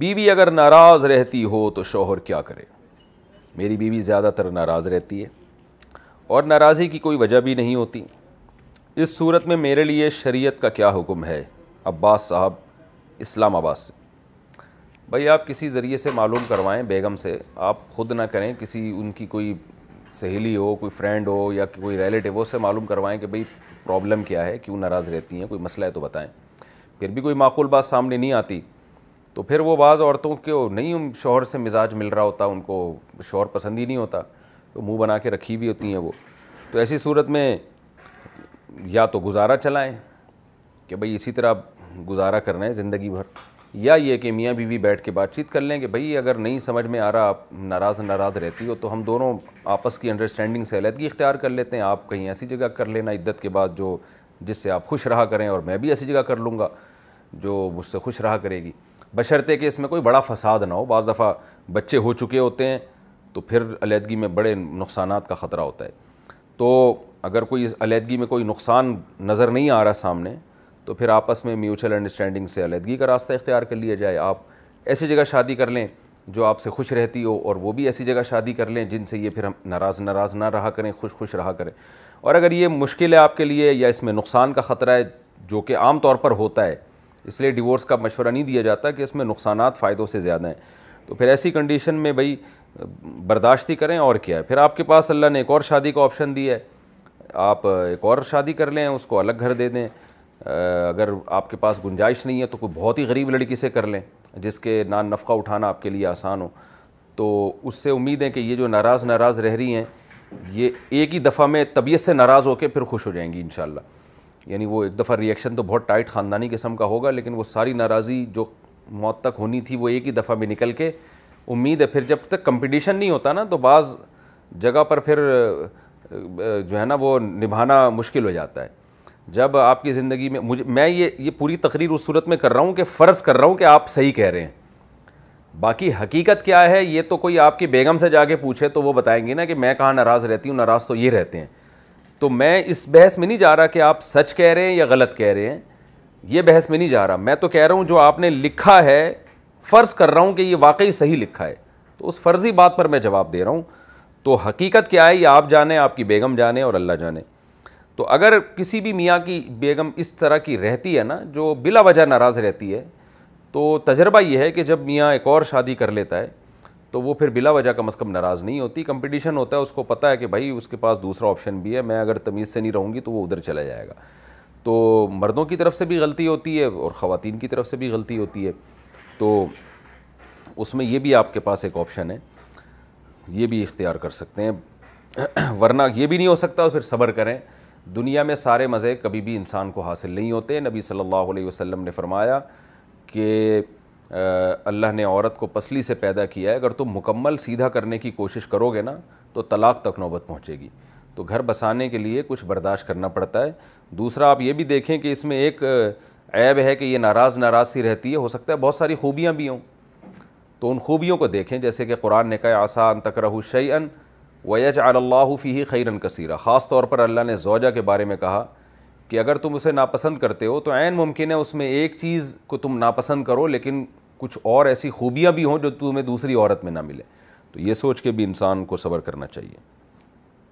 बीवी अगर नाराज़ रहती हो तो शोहर क्या करे मेरी बीवी ज़्यादातर नाराज़ रहती है और नाराज़गी की कोई वजह भी नहीं होती इस सूरत में मेरे लिए शरीयत का क्या हुक्म है अब्बास साहब इस्लामाबाद से भाई आप किसी ज़रिए से मालूम करवाएं बेगम से आप ख़ुद ना करें किसी उनकी कोई सहेली हो कोई फ्रेंड हो या कोई रिलेटिव हो उससे मालूम करवाएं कि भाई प्रॉब्लम क्या है क्यों नाराज़ रहती हैं कोई मसला है तो बताएं फिर भी कोई माकूल बात सामने नहीं आती तो फिर वो बाज़ औरतों के नहीं शोहर से मिजाज मिल रहा होता उनको शोहर पसंद ही नहीं होता तो मुंह बना के रखी भी होती हैं वो तो ऐसी सूरत में या तो गुजारा चलाएं कि भाई इसी तरह गुजारा कर रहे हैं ज़िंदगी भर या ये कि मियाँ बीवी बैठ के बातचीत कर लें कि भाई अगर नहीं समझ में आ रहा आप नाराज़ नाराज़ रहती हो तो हम दोनों आपस की अंडरस्टैंडिंग से अलहदगी इख्तियार कर लेते हैं आप कहीं ऐसी जगह कर लेना इद्दत के बाद जो जिससे आप खुश रहा करें और मैं भी ऐसी जगह कर लूँगा जो मुझसे खुश रहा करेगी बशर्ते कि इसमें कोई बड़ा फसाद ना हो बज़ दफ़ा बच्चे हो चुके होते हैं तो फिर अलीदगी में बड़े नुकसान का ख़तरा होता है तो अगर कोई इस अलीदगी में कोई नुकसान नज़र नहीं आ रहा सामने तो फिर आपस में म्यूचुअल अंडरस्टैंडिंग से अलीदगी का रास्ता इख्तियार कर लिया जाए आप ऐसी जगह शादी कर लें जो आपसे खुश रहती हो और वो भी ऐसी जगह शादी कर लें जिनसे ये फिर हम नाराज़ नाराज़ ना रहा करें खुश खुश रहा करें और अगर ये मुश्किल है आपके लिए या इसमें नुकसान का ख़तरा है जो कि आम तौर पर होता है इसलिए डिवोर्स का मशवरा नहीं दिया जाता कि इसमें नुकसान फ़ायदों से ज़्यादा हैं तो फिर ऐसी कंडीशन में भाई बर्दाश्त ही करें और क्या है फिर आपके पास अल्लाह ने एक और शादी का ऑप्शन दिया है आप एक और शादी कर लें उसको अलग घर दे दें अगर आपके पास गुंजाइश नहीं है तो कोई बहुत ही गरीब लड़की से कर लें जिसके नान नफ़ा उठाना आपके लिए आसान हो तो उससे उम्मीद है कि ये जो नाराज़ नाराज़ रह रही हैं ये एक ही दफ़ा में तबीयत से नाराज़ होकर फिर खुश हो जाएंगी इन यानी वो एक दफ़ा रिएक्शन तो बहुत टाइट ख़ानदानी किस्म का होगा लेकिन वो सारी नाराज़ी जो मौत तक होनी थी वो एक ही दफ़ा में निकल के उम्मीद है फिर जब तक कंपटीशन नहीं होता ना तो बाज़ जगह पर फिर जो है ना वो निभाना मुश्किल हो जाता है जब आपकी ज़िंदगी में मुझे मैं ये ये पूरी तकरीर उस सूरत में कर रहा हूँ कि फ़र्ज़ कर रहा हूँ कि आप सही कह रहे हैं बाकी हकीकत क्या है ये तो कोई आपकी बेगम से जाके पूछे तो वो बताएंगे ना कि मैं कहाँ नाराज़ रहती हूँ नाराज़ तो ये रहते हैं तो मैं इस बहस में नहीं जा रहा कि आप सच कह रहे हैं या गलत कह रहे हैं ये बहस में नहीं जा रहा मैं तो कह रहा हूँ जो आपने लिखा है फ़र्ज़ कर रहा हूँ कि ये वाकई सही लिखा है तो उस फर्जी बात पर मैं जवाब दे रहा हूँ तो हकीकत क्या है ये आप जाने आपकी बेगम जाने और अल्लाह जाने तो अगर किसी भी मियाँ की बेगम इस तरह की रहती है ना जो बिला वजह नाराज़ रहती है तो तजर्बा यह है कि जब मियाँ एक और शादी कर लेता है तो वो फिर बिला वजह कम अज़ कम नाराज़ नहीं होती कंपटीशन होता है उसको पता है कि भाई उसके पास दूसरा ऑप्शन भी है मैं अगर तमीज़ से नहीं रहूँगी तो वो उधर चला जाएगा तो मर्दों की तरफ से भी गलती होती है और ख़वान की तरफ से भी गलती होती है तो उसमें ये भी आपके पास एक ऑप्शन है ये भी इख्तियार कर सकते हैं वरना ये भी नहीं हो सकता फिर सब्र करें दुनिया में सारे मज़े कभी भी इंसान को हासिल नहीं होते नबी सल्लल्लाहु अलैहि वसल्लम ने फरमाया कि अल्लाह ने औरत को पसली से पैदा किया है अगर तुम मुकम्मल सीधा करने की कोशिश करोगे ना तो तलाक तक नौबत पहुँचेगी तो घर बसाने के लिए कुछ बर्दाश्त करना पड़ता है दूसरा आप ये भी देखें कि इसमें एक ऐब है कि ये नाराज़ नाराज़ सी रहती है हो सकता है बहुत सारी खूबियाँ भी हों तो उन खूबियों को देखें जैसे कि कुरान ने कहा आसान तकरह शैन वयज अल्लाफ़ी खैरन कसीरा ख़ास तौर पर अल्लाह ने जौजा के बारे में कहा कि अगर तुम उसे नापसंद करते हो तो ऐन मुमकिन है उसमें एक चीज़ को तुम नापसंद करो लेकिन कुछ और ऐसी खूबियाँ भी हों जो तुम्हें दूसरी औरत में ना मिले तो ये सोच के भी इंसान को सब्र करना चाहिए